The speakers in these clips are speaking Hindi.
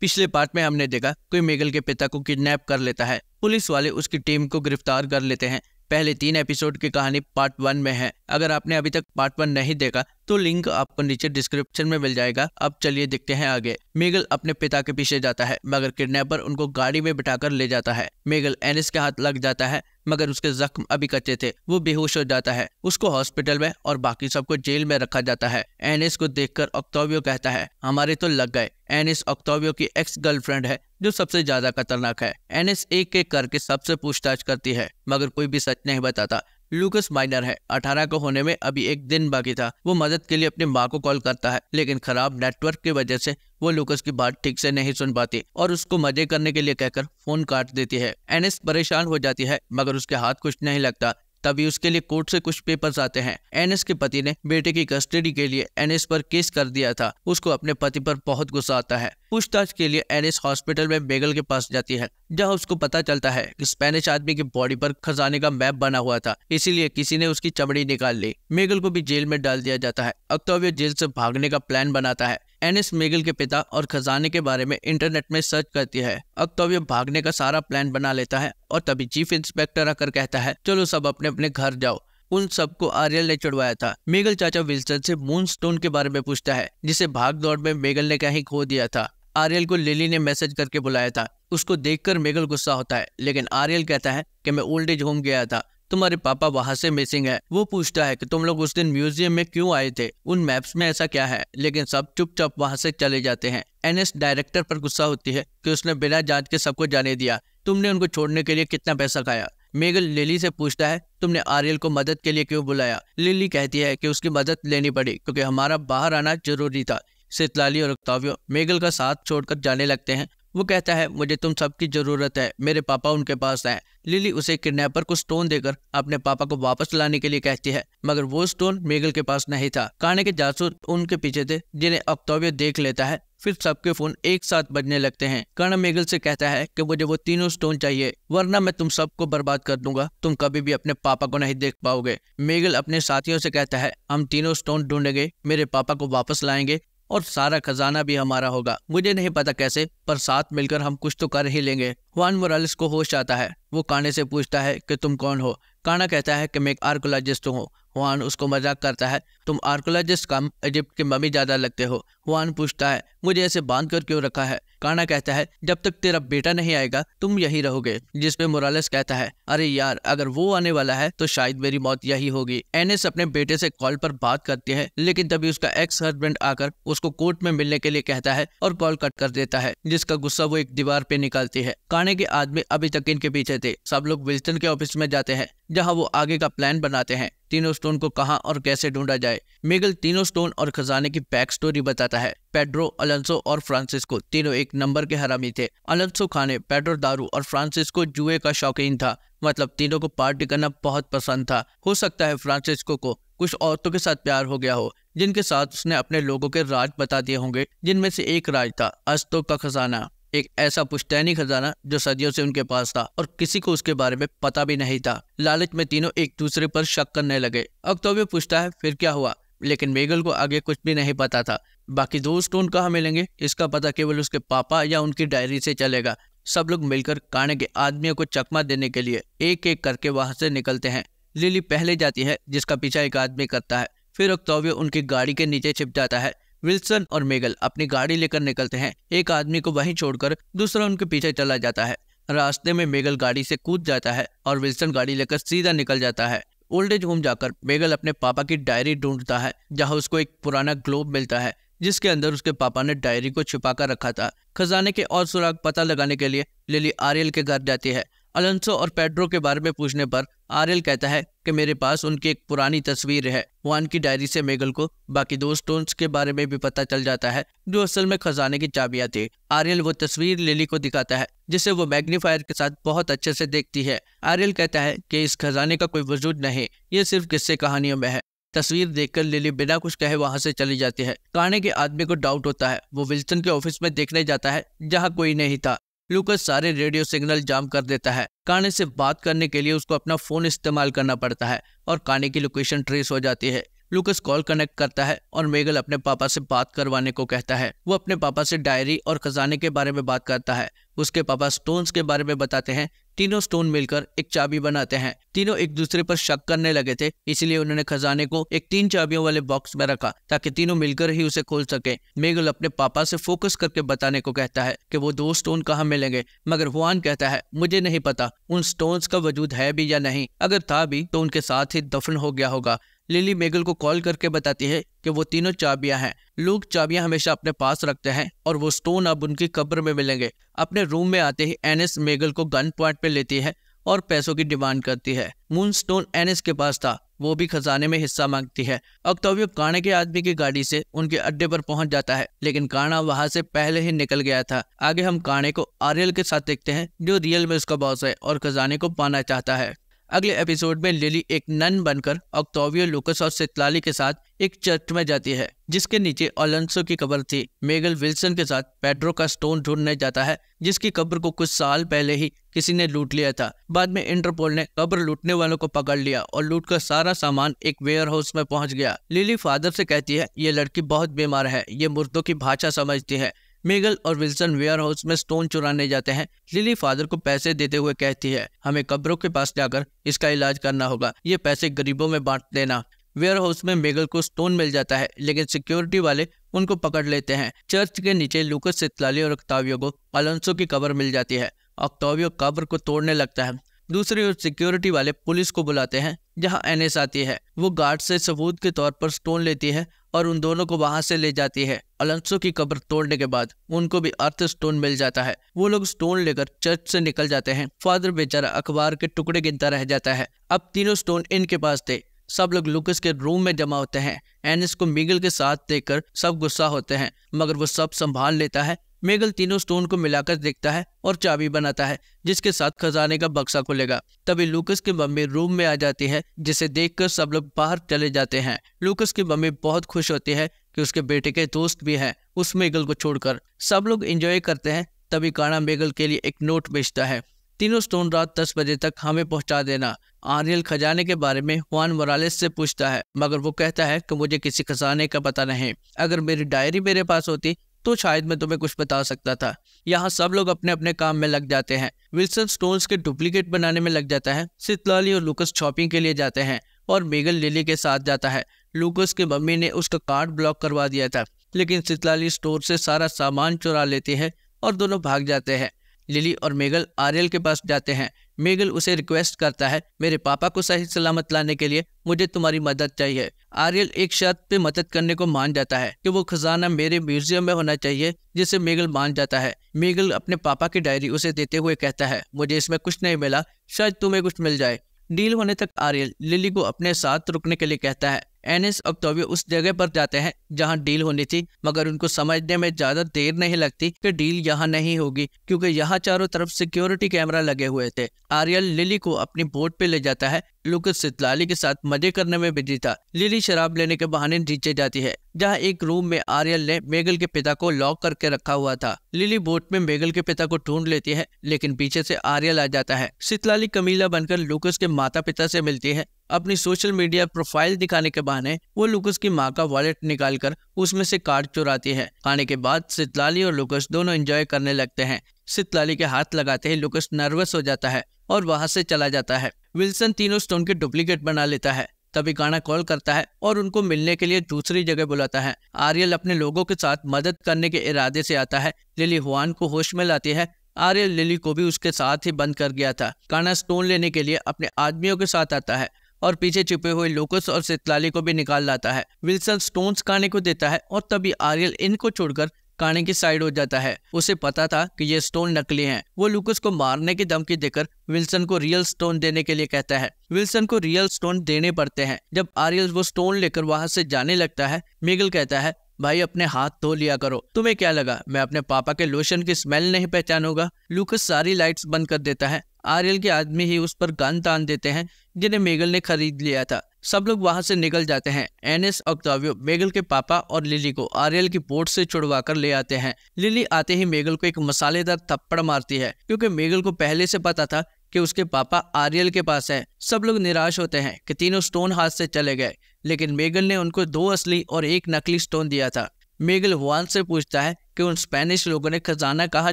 पिछले पार्ट में हमने देखा कोई मेगल के पिता को किडनैप कर लेता है पुलिस वाले उसकी टीम को गिरफ्तार कर लेते हैं पहले तीन एपिसोड की कहानी पार्ट वन में है अगर आपने अभी तक पार्ट वन नहीं देखा तो लिंक आपको नीचे डिस्क्रिप्शन में मिल जाएगा अब चलिए देखते हैं आगे मेगल अपने पिता के पीछे जाता है मगर किडनैपर उनको गाड़ी में बिठाकर ले जाता है मेगल एनिस के हाथ लग जाता है मगर उसके जख्म अभी कच्चे थे वो बेहोश हो जाता है उसको हॉस्पिटल में और बाकी सबको जेल में रखा जाता है एनिस को देखकर ऑक्टोवियो कहता है हमारे तो लग गए एनिस ऑक्टोवियो की एक्स गर्लफ्रेंड है जो सबसे ज्यादा खतरनाक है एनिस एक एक करके सबसे पूछताछ करती है मगर कोई भी सच नहीं बताता लूकस माइनर है अठारह को होने में अभी एक दिन बाकी था वो मदद के लिए अपनी माँ को कॉल करता है लेकिन खराब नेटवर्क की वजह से वो लूकस की बात ठीक से नहीं सुन पाती और उसको मजे करने के लिए कहकर फोन काट देती है एनिस परेशान हो जाती है मगर उसके हाथ कुछ नहीं लगता तभी उसके लिए कोर्ट से कुछ पेपर्स आते हैं एनएस के पति ने बेटे की कस्टडी के लिए एनएस पर केस कर दिया था उसको अपने पति पर बहुत गुस्सा आता है पूछताछ के लिए एनएस हॉस्पिटल में बेगल के पास जाती है जहां उसको पता चलता है कि स्पेनिश आदमी की बॉडी पर खजाने का मैप बना हुआ था इसीलिए किसी ने उसकी चमड़ी निकाल ली मेगल को भी जेल में डाल दिया जाता है अक्तव्य जेल से भागने का प्लान बनाता है एन एस मेगल के पिता और खजाने के बारे में इंटरनेट में सर्च करती है अक्तव्य तो भागने का सारा प्लान बना लेता है और तभी चीफ इंस्पेक्टर आकर कहता है चलो सब अपने अपने घर जाओ उन सबको आर्यल ने चढ़वाया था मेगल चाचा विल्सन से मून के बारे में पूछता है जिसे भाग दौड़ में मेगल ने कहीं खो दिया था आर्यल को लिली ने मैसेज करके बुलाया था उसको देखकर मेगल गुस्सा होता है लेकिन आर्यल कहता है कि मैं ओल्ड एज होम गया था तुम्हारे पापा वहाँ से मिसिंग है वो पूछता है कि तुम लोग उस दिन म्यूजियम में क्यों आए थे उन मैप्स में ऐसा क्या है लेकिन सब चुपचाप वहाँ से चले जाते हैं एनएस डायरेक्टर पर गुस्सा होती है कि उसने बिना जांच के सबको जाने दिया तुमने उनको छोड़ने के लिए कितना पैसा खाया मेगल लिली से पूछता है तुमने आर्यल को मदद के लिए क्यों बुलाया लिली कहती है कि उसकी मदद लेनी पड़ी क्योंकि हमारा बाहर आना जरूरी था सितलाली और अक्तावियो मेगल का साथ छोड़कर जाने लगते हैं वो कहता है मुझे तुम सबकी जरूरत है मेरे पापा उनके पास हैं लिली उसे किडनैपर को स्टोन देकर अपने पापा को वापस लाने के लिए कहती है मगर वो स्टोन मेगल के पास नहीं था काने के जासूस उनके पीछे थे जिन्हें अक्तव्य देख लेता है फिर सबके फोन एक साथ बजने लगते हैं कर्ण मेगल से कहता है कि मुझे वो तीनों स्टोन चाहिए वरना मैं तुम सबको बर्बाद कर दूंगा तुम कभी भी अपने पापा को नहीं देख पाओगे मेगल अपने साथियों से कहता है हम तीनों स्टोन ढूंढेंगे मेरे पापा को वापस लाएंगे और सारा खजाना भी हमारा होगा मुझे नहीं पता कैसे पर साथ मिलकर हम कुछ तो कर ही लेंगे वान मोरालिस को होश आता है वो काने से पूछता है कि तुम कौन हो काना कहता है कि मैं एक आर्कोलॉजिस्ट हूँ वान उसको मजाक करता है तुम आर्कोलॉजिस्ट कम इजिप्ट के मम्मी ज्यादा लगते हो वान पूछता है मुझे ऐसे बांध कर क्यों रखा है काना कहता है जब तक तेरा बेटा नहीं आएगा तुम यही रहोगे जिसपे मोरालस कहता है अरे यार अगर वो आने वाला है तो शायद मेरी मौत यही होगी एनएस अपने बेटे से कॉल पर बात करती है लेकिन तभी उसका एक्स हस्बैंड आकर उसको कोर्ट में मिलने के लिए कहता है और कॉल कट कर देता है जिसका गुस्सा वो एक दीवार पे निकालती है काने के आदमी अभी तक इनके पीछे थे सब लोग विल्सन के ऑफिस में जाते हैं जहाँ वो आगे का प्लान बनाते हैं तीनों स्टोन को कहा और कैसे ढूंढा जाए मिगल तीनों स्टोन और खजाने की बैक स्टोरी बताता है पेड्रो अलंसो और फ्रांसिस्को तीनों एक नंबर के हरामी थे अलंसो खाने पेड्रो दारू और फ्रांसिस्को जुए का शौकीन था मतलब तीनों को पार्टी करना बहुत पसंद था हो सकता है फ्रांसिस्को को कुछ औरतों के साथ प्यार हो गया हो जिनके साथ उसने अपने लोगों के राज बता दिए होंगे जिनमें से एक राज था अस्तो का खजाना एक ऐसा पुश्तैनी खजाना जो सदियों से उनके पास था और किसी को उसके बारे में पता भी नहीं था लालच में तीनों एक दूसरे पर शक करने लगे अब तो भी पूछता है फिर क्या हुआ लेकिन मेगल को आगे कुछ भी नहीं पता था बाकी दो स्टोन कहाँ मिलेंगे इसका पता केवल उसके पापा या उनकी डायरी से चलेगा सब लोग मिलकर काने के आदमियों को चकमा देने के लिए एक एक करके वहां से निकलते हैं लिली पहले जाती है जिसका पीछा एक आदमी करता है फिर अक्तोवे उनकी गाड़ी के नीचे छिप जाता है विल्सन और मेगल अपनी गाड़ी लेकर निकलते हैं एक आदमी को वहीं छोड़कर दूसरा उनके पीछे चला जाता है रास्ते में मेगल गाड़ी से कूद जाता है और विल्सन गाड़ी लेकर सीधा निकल जाता है ओल्ड एज होम जाकर मेगल अपने पापा की डायरी ढूंढता है जहां उसको एक पुराना ग्लोब मिलता है जिसके अंदर उसके पापा ने डायरी को छिपा कर रखा था खजाने के और सुराग पता लगाने के लिए लिली आर्यल के घर जाती है अलंसो और पेड्रो के बारे में पूछने पर आर्यल कहता है कि मेरे पास उनकी एक पुरानी तस्वीर है वान की डायरी से मेगल को बाकी दो स्टोन के बारे में भी पता चल जाता है जो असल में खजाने की चाबियां थी आर्यल वो तस्वीर लिली को दिखाता है जिसे वो मैग्नीफायर के साथ बहुत अच्छे से देखती है आर्यल कहता है कि इस खजाने का कोई वजूद नहीं ये सिर्फ किस्से कहानियों में है तस्वीर देखकर लिली बिना कुछ कहे वहां से चली जाती है काने के आदमी को डाउट होता है वो विल्सन के ऑफिस में देखने जाता है जहाँ कोई नहीं था लूकस सारे रेडियो सिग्नल जाम कर देता है काने से बात करने के लिए उसको अपना फोन इस्तेमाल करना पड़ता है और काने की लोकेशन ट्रेस हो जाती है लूकस कॉल कनेक्ट करता है और मेगल अपने पापा से बात करवाने को कहता है वो अपने पापा से डायरी और खजाने के बारे में बात करता है उसके पापा स्टोन्स के बारे में बताते हैं तीनों स्टोन मिलकर एक चाबी बनाते हैं तीनों एक दूसरे पर शक करने लगे थे इसलिए उन्होंने खजाने को एक तीन चाबियों वाले बॉक्स में रखा ताकि तीनों मिलकर ही उसे खोल सके मेगल अपने पापा से फोकस करके बताने को कहता है कि वो दो स्टोन कहाँ मिलेंगे मगर हुआन कहता है मुझे नहीं पता उन स्टोन का वजूद है भी या नहीं अगर था भी तो उनके साथ ही दफन हो गया होगा लिली मेगल को कॉल करके बताती है कि वो तीनों चाबियां हैं लोग चाबियां हमेशा अपने पास रखते हैं और वो स्टोन अब उनकी कब्र में मिलेंगे अपने रूम में आते ही एनएस मेगल को गन पॉइंट पे लेती है और पैसों की डिमांड करती है मून स्टोन एनएस के पास था वो भी खजाने में हिस्सा मांगती है अक्तव्य काणे के आदमी की गाड़ी से उनके अड्डे पर पहुंच जाता है लेकिन काणा वहां से पहले ही निकल गया था आगे हम काणे को आर्यल के साथ देखते हैं जो रियल में उसका बॉस है और खजाने को पाना चाहता है अगले एपिसोड में लिली एक नन बनकर ऑक्टोवियो लुकस और सितलाली के साथ एक चर्च में जाती है जिसके नीचे ओलंसो की कब्र थी मेगल विल्सन के साथ पेड्रो का स्टोन ढूंढने जाता है जिसकी कब्र को कुछ साल पहले ही किसी ने लूट लिया था बाद में इंटरपोल ने कब्र लूटने वालों को पकड़ लिया और लूट का सारा सामान एक वेयर हाउस में पहुंच गया लिली फादर से कहती है ये लड़की बहुत बीमार है ये मुर्दों की भाषा समझती है मेगल और विल्सन वेयर हाउस में स्टोन चुराने जाते हैं लिली फादर को पैसे देते हुए कहती है हमें कब्रों के पास जाकर इसका इलाज करना होगा ये पैसे गरीबों में बांट देना वेयर हाउस में मेगल को स्टोन मिल जाता है लेकिन सिक्योरिटी वाले उनको पकड़ लेते हैं चर्च के नीचे लुकस इतलाली और अक्तावियो को अलंसो की कबर मिल जाती है अक्तावियो कब्र को तोड़ने लगता है दूसरी ओर सिक्योरिटी वाले पुलिस को बुलाते हैं जहां एनएस आती है वो गार्ड से सबूत के तौर पर स्टोन लेती है और उन दोनों को वहां से ले जाती है अलंसो की कब्र तोड़ने के बाद उनको भी अर्थ स्टोन मिल जाता है वो लोग स्टोन लेकर चर्च से निकल जाते हैं फादर बेचारा अखबार के टुकड़े गिनता रह जाता है अब तीनों स्टोन इनके पास थे सब लोग लुकस के रूम में जमा होते हैं एनिस को मिगल के साथ देखकर सब गुस्सा होते हैं मगर वो सब संभाल लेता है मेगल तीनों स्टोन को मिलाकर देखता है और चाबी बनाता है जिसके साथ खजाने का बक्सा खुलेगा तभी लूकस की मम्मी रूम में आ जाती है जिसे देखकर सब लोग बाहर चले जाते हैं लूकस की मम्मी बहुत खुश होती है कि उसके बेटे के दोस्त भी हैं उस मेगल को छोड़कर सब लोग एंजॉय करते हैं तभी काना मेगल के लिए एक नोट भेजता है तीनों स्टोन रात दस बजे तक हमें पहुंचा देना आर्यल खजाने के बारे में हुआन मोरालेस से पूछता है मगर वो कहता है कि मुझे किसी खजाने का पता नहीं अगर मेरी डायरी मेरे पास होती तो शायद मैं तुम्हें कुछ बता सकता था यहाँ सब लोग अपने अपने काम में लग जाते हैं विल्सन स्टोन्स के डुप्लीकेट बनाने में लग जाता है सितलाली और लुकस शॉपिंग के लिए जाते हैं और मेगल लिली के साथ जाता है लुकस की मम्मी ने उसका कार्ड ब्लॉक करवा दिया था लेकिन सितलाली स्टोर से सारा सामान चुरा लेती है और दोनों भाग जाते हैं लिली और मेगल आर्यल के पास जाते हैं मेगल उसे रिक्वेस्ट करता है मेरे पापा को सही सलामत लाने के लिए मुझे तुम्हारी मदद चाहिए आर्यल एक शर्त पे मदद करने को मान जाता है कि वो खजाना मेरे म्यूजियम में होना चाहिए जिसे मेगल मान जाता है मेगल अपने पापा की डायरी उसे देते हुए कहता है मुझे इसमें कुछ नहीं मिला शायद तुम्हें कुछ मिल जाए डील होने तक आर्यल लिली को अपने साथ रुकने के लिए कहता है एन एस अक्तोबी उस जगह पर जाते हैं जहां डील होनी थी मगर उनको समझने में ज्यादा देर नहीं लगती कि डील यहाँ नहीं होगी क्योंकि यहाँ चारों तरफ सिक्योरिटी कैमरा लगे हुए थे आर्यल लिली को अपनी बोट पे ले जाता है लुकस सितलाली के साथ मजे करने में बिजी था लिली शराब लेने के बहाने नीचे जाती है जहां एक रूम में आर्यल ने मेगल के पिता को लॉक करके रखा हुआ था लिली बोट में मेगल के पिता को ढूंढ लेती है लेकिन पीछे से आर्यल आ जाता है शीतलाली कमीला बनकर लूकस के माता पिता से मिलती है अपनी सोशल मीडिया प्रोफाइल दिखाने के बहाने वो लुकस की माँ का वॉलेट निकालकर उसमें से कार्ड चुराती है खाने के बाद शीतलाली और लुकस दोनों एंजॉय करने लगते हैं शीतलाली के हाथ लगाते ही लुकस नर्वस हो जाता है और वहां से चला जाता है विल्सन तीनों स्टोन के डुप्लीकेट बना लेता है तभी गाना कॉल करता है और उनको मिलने के लिए दूसरी जगह बुलाता है आर्यल अपने लोगों के साथ मदद करने के इरादे से आता है लिली हुआन को होश में लाती है आर्यल लिली को भी उसके साथ ही बंद कर गया था गाना स्टोन लेने के लिए अपने आदमियों के साथ आता है और पीछे छिपे हुए लोकस और सितलाली को भी निकाल लाता है विल्सन स्टोन्स गाने को देता है और तभी आर्यल इनको छोड़कर काने की साइड हो जाता है उसे पता था कि ये स्टोन नकली हैं। वो लूकस को मारने की धमकी देकर विल्सन को रियल स्टोन देने के लिए कहता है विल्सन को रियल स्टोन देने पड़ते हैं जब आरियल वो स्टोन लेकर वहाँ से जाने लगता है मिगल कहता है भाई अपने हाथ धो लिया करो तुम्हें क्या लगा मैं अपने पापा के लोशन की स्मेल नहीं पहचानूंगा लूकस सारी लाइट्स बंद कर देता है आर्यल के आदमी ही उस पर गन तान देते हैं जिन्हें मेगल ने खरीद लिया था सब लोग वहां से निकल जाते हैं एनएस ऑक्टावियो मेगल के पापा और लिली को आर्यल की बोट से छुड़वा कर ले आते हैं लिली आते ही मेगल को एक मसालेदार थप्पड़ मारती है क्योंकि मेगल को पहले से पता था कि उसके पापा आर्यल के पास हैं। सब लोग निराश होते हैं कि तीनों स्टोन हाथ से चले गए लेकिन मेगल ने उनको दो असली और एक नकली स्टोन दिया था मेगल वान से पूछता है कि उन स्पेनिश लोगों ने खजाना कहाँ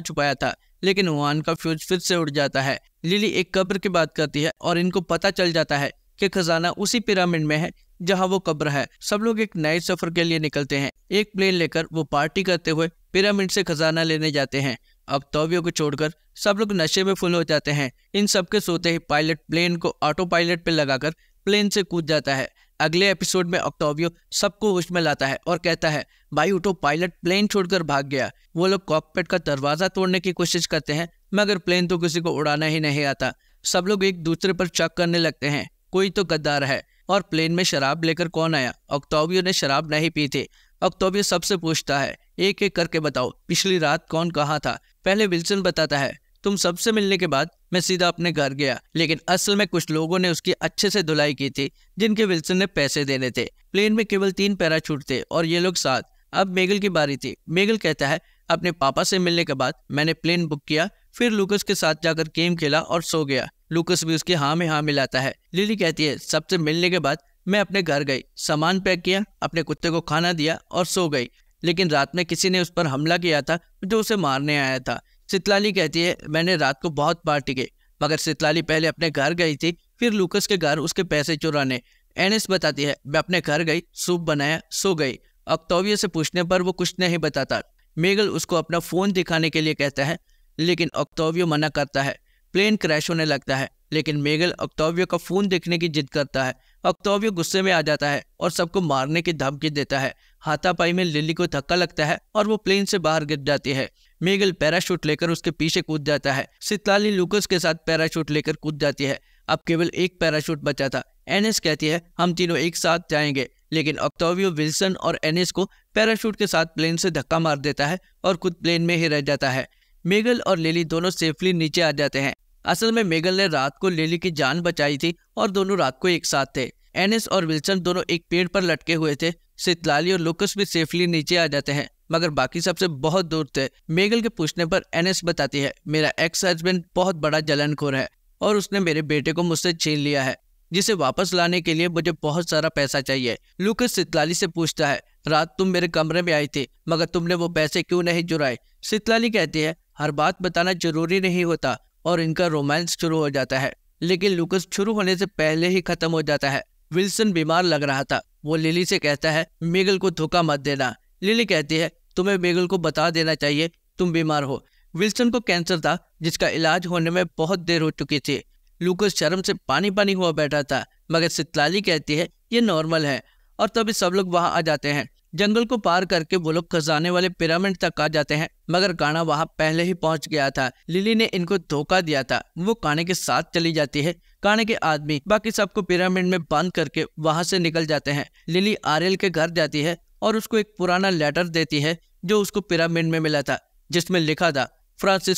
छुपाया था लेकिन वान का फ्यूज फिर से उड़ जाता है लिली एक कब्र की बात करती है और इनको पता चल जाता है कि खजाना उसी पिरामिड में है जहां वो कब्र है सब लोग एक नए सफर के लिए निकलते हैं एक प्लेन लेकर वो पार्टी करते हुए पिरामिड से खजाना लेने जाते हैं अब तोवियो को छोड़कर सब लोग नशे में फुल हो जाते हैं इन सब के सोते ही पायलट प्लेन को ऑटो पायलट पर लगाकर प्लेन से कूद जाता है अगले एपिसोड में ऑक्टोवियो सबको होश में लाता है और कहता है भाई उठो पायलट प्लेन छोड़कर भाग गया वो लोग कॉकपेट का दरवाजा तोड़ने की कोशिश करते हैं मगर प्लेन तो किसी को उड़ाना ही नहीं आता सब लोग एक दूसरे पर चक करने लगते हैं कोई तो गद्दार है और प्लेन में शराब लेकर कौन आया ऑक्टोबियो ने शराब नहीं पी थी ऑक्टोबियो सबसे पूछता है एक एक करके बताओ पिछली रात कौन कहाँ था पहले विल्सन बताता है तुम सबसे मिलने के बाद मैं सीधा अपने घर गया लेकिन असल में कुछ लोगों ने उसकी अच्छे से धुलाई की थी जिनके विल्सन ने पैसे देने थे प्लेन में केवल तीन पैराशूट थे और ये लोग साथ अब मेगल की बारी थी मेगल कहता है अपने पापा से मिलने के बाद मैंने प्लेन बुक किया फिर लुकस के साथ जाकर गेम खेला और सो गया लूकस भी उसके हाँ में हाँ मिलाता है लिली कहती है सबसे मिलने के बाद मैं अपने घर गई सामान पैक किया अपने कुत्ते को खाना दिया और सो गई लेकिन रात में किसी ने उस पर हमला किया था जो उसे मारने आया था सितलाली कहती है मैंने रात को बहुत पार्टी की मगर सितलाली पहले अपने घर गई थी फिर लूकस के घर उसके पैसे चुराने एनिस बताती है मैं अपने घर गई सूप बनाया सो गई अक्तोविया से पूछने पर वो कुछ नहीं बताता मेगल उसको अपना फ़ोन दिखाने के लिए कहता है लेकिन अक्तोवियो मना करता है प्लेन क्रैश होने लगता है लेकिन मेगल ऑक्टोवियो का फोन देखने की जिद करता है ऑक्टोवियो गुस्से में आ जाता है और सबको मारने की धमकी देता है हाथापाई में लिली को धक्का लगता है और वो प्लेन से बाहर गिर जाती है मेगल पैराशूट लेकर उसके पीछे कूद जाता है सितलाली लूकस के साथ पैराशूट लेकर कूद जाती है अब केवल एक पैराशूट बचा था एनएस कहती है हम तीनों एक साथ जाएंगे लेकिन ऑक्टोवियो विल्सन और एनएस को पैराशूट के साथ प्लेन से धक्का मार देता है और खुद प्लेन में ही रह जाता है मेगल और लिली दोनों सेफली नीचे आ जाते हैं असल में मेगल ने रात को लेली की जान बचाई थी और दोनों रात को एक साथ थे एनिस और विल्सन दोनों एक पेड़ पर लटके हुए थे सितलाली और लुकस भी सेफली नीचे आ जाते हैं मगर बाकी सबसे बहुत दूर थे मेगल के पूछने पर एनिस बताती है मेरा एक्स हस्बैंड बहुत बड़ा जलनखोर है और उसने मेरे बेटे को मुझसे छीन लिया है जिसे वापस लाने के लिए मुझे बहुत सारा पैसा चाहिए लुकस सितलाली से पूछता है रात तुम मेरे कमरे में आई थी मगर तुमने वो पैसे क्यों नहीं जुराए सितलाली कहती है हर बात बताना जरूरी नहीं होता और इनका रोमांस शुरू हो जाता है लेकिन लुकस शुरू होने से पहले ही खत्म हो जाता है विल्सन बीमार लग रहा था वो लिली से कहता है मेगल को धोखा मत देना लिली कहती है तुम्हें मेगल को बता देना चाहिए तुम बीमार हो विल्सन को कैंसर था जिसका इलाज होने में बहुत देर हो चुकी थी लूकस शर्म से पानी पानी हुआ बैठा था मगर सितलाली कहती है ये नॉर्मल है और तभी सब लोग वहाँ आ जाते हैं जंगल को पार करके वो लोग खजाने वाले पिरामिड तक आ जाते हैं मगर काना वहाँ पहले ही पहुँच गया था लिली ने इनको धोखा दिया था वो काने के साथ चली जाती है काने के आदमी बाकी सबको पिरामिड में बंद करके वहाँ से निकल जाते हैं लिली आर्यल के घर जाती है और उसको एक पुराना लेटर देती है जो उसको पिरामिड में मिला था जिसमें लिखा था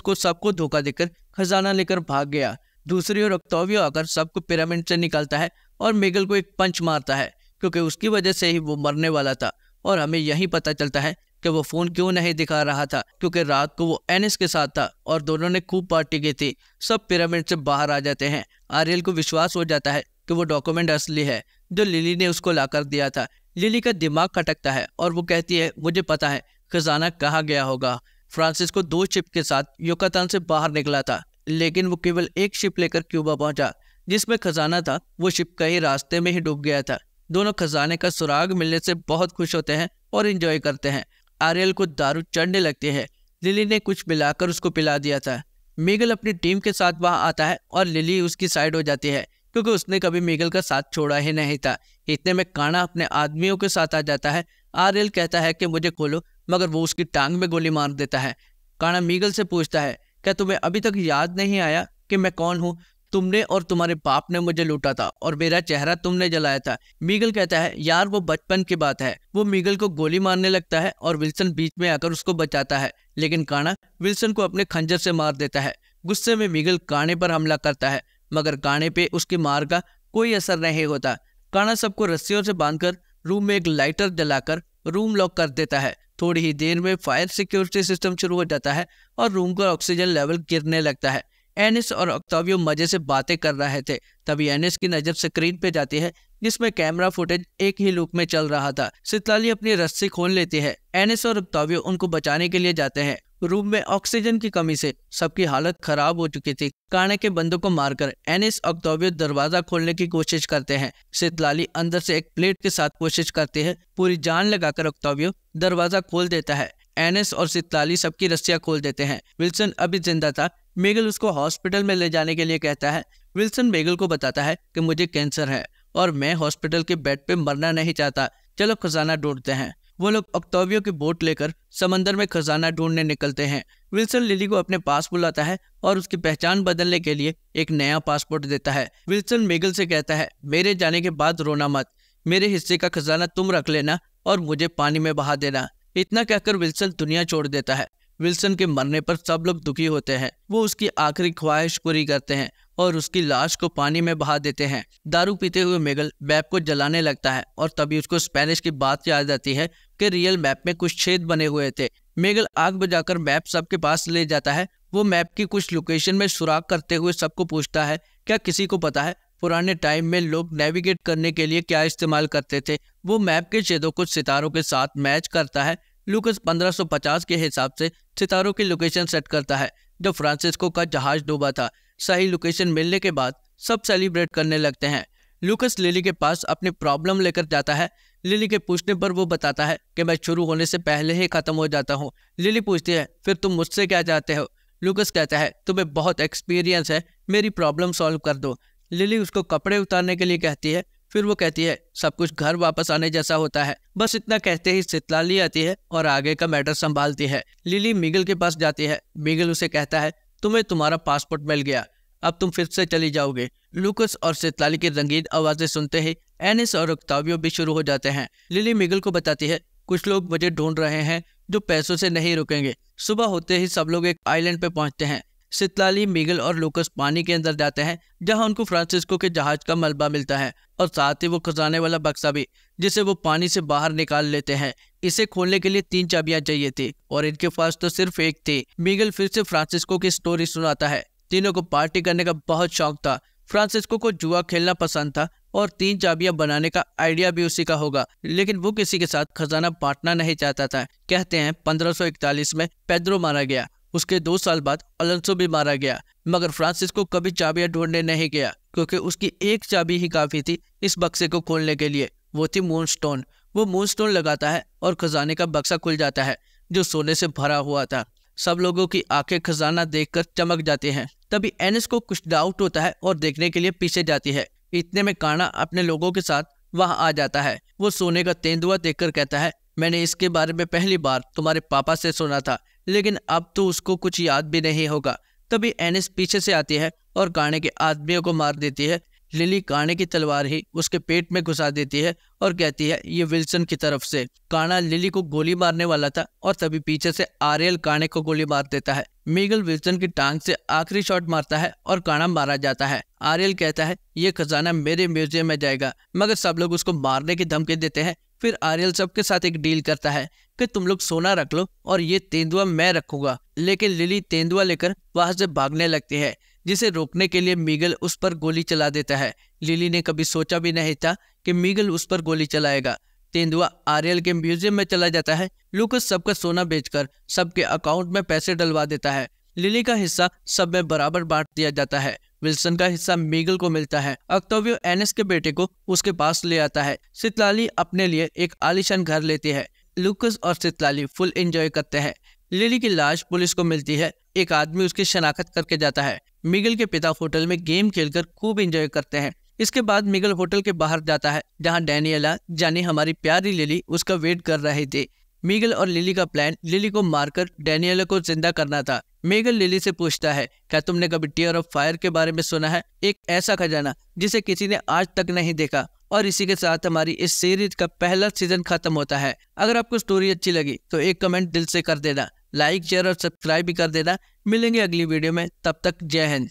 को सबको धोखा देकर खजाना लेकर भाग गया दूसरी ओर अक्तोवियो आकर सबको पिरामिड से निकालता है और मेगल को एक पंच मारता है क्योंकि उसकी वजह से ही वो मरने वाला था और हमें यही पता चलता है कि वो फोन क्यों नहीं दिखा रहा था क्योंकि रात को वो एनिस के साथ था और दोनों ने खूब पार्टी की थी सब पिरामिड से बाहर आ जाते हैं आर्यल को विश्वास हो जाता है कि वो डॉक्यूमेंट असली है जो लिली ने उसको लाकर दिया था लिली का दिमाग खटकता है और वो कहती है मुझे पता है खजाना कहाँ गया होगा फ्रांसिस को दो शिप के साथ योकातान से बाहर निकला था लेकिन वो केवल एक शिप लेकर क्यूबा पहुंचा जिसमें खजाना था वो शिप कहीं रास्ते में ही डूब गया था दोनों खजाने का सुराग मिलने से बहुत खुश होते हैं और इंजॉय करते हैं आर्यल को दारू चढ़ने लगती है लिली ने कुछ मिलाकर उसको पिला दिया था मीगल अपनी टीम के साथ वहां आता है और लिली उसकी साइड हो जाती है क्योंकि उसने कभी मीगल का साथ छोड़ा ही नहीं था इतने में काना अपने आदमियों के साथ आ जाता है आर्यल कहता है कि मुझे खोलो मगर वो उसकी टांग में गोली मार देता है काना मीगल से पूछता है क्या तुम्हें अभी तक याद नहीं आया कि मैं कौन हूँ तुमने और तुम्हारे बाप ने मुझे लूटा था और मेरा चेहरा तुमने जलाया था मीगल कहता है यार वो बचपन की बात है वो मीगल को गोली मारने लगता है और विल्सन बीच में आकर उसको बचाता है लेकिन काना विल्सन को अपने खंजर से मार देता है गुस्से में मीगल काने पर हमला करता है मगर काने पे उसकी मार का कोई असर नहीं होता काना सबको रस्सियों से बांधकर रूम में एक लाइटर जलाकर रूम लॉक कर देता है थोड़ी ही देर में फायर सिक्योरिटी सिस्टम शुरू हो जाता है और रूम का ऑक्सीजन लेवल गिरने लगता है एनिस और ऑक्टावियो मजे से बातें कर रहे थे तभी एनिस की नजर स्क्रीन पे जाती है जिसमें कैमरा फुटेज एक ही लुक में चल रहा था सितलाली अपनी रस्सी खोल लेती है एनिस और ऑक्टावियो उनको बचाने के लिए जाते हैं रूम में ऑक्सीजन की कमी से सबकी हालत खराब हो चुकी थी काणे के बंदों को मारकर एनिस ऑक्टोवियो दरवाजा खोलने की कोशिश करते हैं सितलाली अंदर से एक प्लेट के साथ कोशिश करती है पूरी जान लगाकर ऑक्टोवियो दरवाजा खोल देता है एनएस और सितलाली सबकी रस्सियां खोल देते हैं विल्सन अभी जिंदा था मेगल उसको हॉस्पिटल में ले जाने के लिए कहता है विल्सन मेगल को बताता है कि मुझे कैंसर है और मैं हॉस्पिटल के बेड पे मरना नहीं चाहता चलो खजाना ढूंढते हैं वो लोग ऑक्टोवियो की बोट लेकर समंदर में खजाना ढूंढने निकलते हैं विल्सन लिली को अपने पास बुलाता है और उसकी पहचान बदलने के लिए एक नया पासपोर्ट देता है विल्सन मेगल से कहता है मेरे जाने के बाद रोना मत मेरे हिस्से का खजाना तुम रख लेना और मुझे पानी में बहा देना इतना कहकर विल्सन दुनिया छोड़ देता है विल्सन के मरने पर सब लोग दुखी होते हैं वो उसकी आखिरी ख्वाहिश पूरी करते हैं और उसकी लाश को पानी में बहा देते हैं दारू पीते हुए मेगल मैप को जलाने लगता है और तभी उसको स्पेनिश की बात याद आती है कि रियल मैप में कुछ छेद बने हुए थे मेगल आग बजाकर मैप सबके पास ले जाता है वो मैप की कुछ लोकेशन में सुराग करते हुए सबको पूछता है क्या किसी को पता है पुराने टाइम में लोग नेविगेट करने के लिए क्या इस्तेमाल करते थे वो मैप के छेदों को सितारों के साथ मैच करता है लूकस 1550 के हिसाब से सितारों की लोकेशन सेट करता है जब फ्रांसिस्को का जहाज डूबा था सही लोकेशन मिलने के बाद सब सेलिब्रेट करने लगते हैं लूकस लिली के पास अपनी प्रॉब्लम लेकर जाता है लिली के पूछने पर वो बताता है कि मैं शुरू होने से पहले ही खत्म हो जाता हूँ लिली पूछती है फिर तुम मुझसे क्या चाहते हो लूकस कहता है तुम्हें बहुत एक्सपीरियंस है मेरी प्रॉब्लम सॉल्व कर दो लिली उसको कपड़े उतारने के लिए कहती है फिर वो कहती है सब कुछ घर वापस आने जैसा होता है बस इतना कहते ही सितलाली आती है और आगे का मैटर संभालती है लिली मिगल के पास जाती है मिगल उसे कहता है तुम्हें तुम्हारा पासपोर्ट मिल गया अब तुम फिर से चली जाओगे लूकस और शीतलाली की रंगीन आवाजें सुनते ही एनिस और उक्तावियो भी शुरू हो जाते हैं लिली मिगल को बताती है कुछ लोग मुझे ढूंढ रहे हैं जो पैसों से नहीं रुकेंगे सुबह होते ही सब लोग एक आइलैंड पे पहुंचते हैं सितलाली मिगल और लूकस पानी के अंदर जाते हैं जहां उनको फ्रांसिस्को के जहाज का मलबा मिलता है और साथ ही वो खजाने वाला बक्सा भी जिसे वो पानी से बाहर निकाल लेते हैं इसे खोलने के लिए तीन चाबियां चाहिए थी और इनके पास तो सिर्फ एक थी मिगल फिर से फ्रांसिस्को की स्टोरी सुनाता है तीनों को पार्टी करने का बहुत शौक था फ्रांसिस्को को जुआ खेलना पसंद था और तीन चाबियां बनाने का आइडिया भी उसी का होगा लेकिन वो किसी के साथ खजाना बांटना नहीं चाहता था कहते हैं 1541 में पेद्रो मारा गया उसके दो साल बाद अलंसो भी मारा गया मगर फ्रांसिस को कभी चाबियां ढूंढने नहीं गया क्योंकि उसकी एक चाबी ही काफी थी इस बक्से को खोलने के लिए वो थी मूनस्टोन वो मूनस्टोन लगाता है और खजाने का बक्सा खुल जाता है जो सोने से भरा हुआ था सब लोगों की आंखें खजाना देखकर चमक जाती हैं तभी एनिस को कुछ डाउट होता है और देखने के लिए पीछे जाती है इतने में काना अपने लोगों के साथ वहां आ जाता है वो सोने का तेंदुआ देखकर कहता है मैंने इसके बारे में पहली बार तुम्हारे पापा से सुना था लेकिन अब तो उसको कुछ याद भी नहीं होगा तभी एनिस पीछे से आती है और काणे के आदमियों को मार देती है लिली काणे की तलवार ही उसके पेट में घुसा देती है और कहती है ये विल्सन की तरफ से काना लिली को गोली मारने वाला था और तभी पीछे से आर्यल काने को गोली मार देता है मीगल विल्सन की टांग से आखिरी शॉट मारता है और काणा मारा जाता है आर्यल कहता है ये खजाना मेरे म्यूजियम में जाएगा मगर सब लोग उसको मारने की धमकी देते हैं फिर आर्यल सबके साथ एक डील करता है कि तुम लोग सोना रख लो और ये तेंदुआ मैं रखूंगा लेकिन लिली तेंदुआ लेकर वहां से भागने लगती है जिसे रोकने के लिए मीगल उस पर गोली चला देता है लिली ने कभी सोचा भी नहीं था कि मीगल उस पर गोली चलाएगा तेंदुआ आर्यल के म्यूजियम में चला जाता है लूकस सबका सोना बेचकर सबके अकाउंट में पैसे डलवा देता है लिली का हिस्सा सब में बराबर बांट दिया जाता है विल्सन का हिस्सा मीगल को मिलता है अक्तव्यो एनएस के बेटे को उसके पास ले आता है सितलाली अपने लिए एक आलिशान घर लेती है लुकस और सितलाली फुल एंजॉय करते हैं लिली की लाश पुलिस को मिलती है एक आदमी उसकी शनाखत करके जाता है मिगल के पिता होटल में गेम खेलकर खूब एंजॉय करते हैं इसके बाद मिगल होटल के बाहर जाता है जहाँ डैनियला जानी हमारी प्यारी लिली उसका वेट कर रहे थे मीगल और लिली का प्लान लिली को मारकर डेनियल को जिंदा करना था मेगल लिली से पूछता है क्या तुमने कभी टीयर ऑफ फायर के बारे में सुना है एक ऐसा खजाना जिसे किसी ने आज तक नहीं देखा और इसी के साथ हमारी इस सीरीज का पहला सीजन खत्म होता है अगर आपको स्टोरी अच्छी लगी तो एक कमेंट दिल से कर देना लाइक शेयर और सब्सक्राइब भी कर देना मिलेंगे अगली वीडियो में तब तक जय हिंद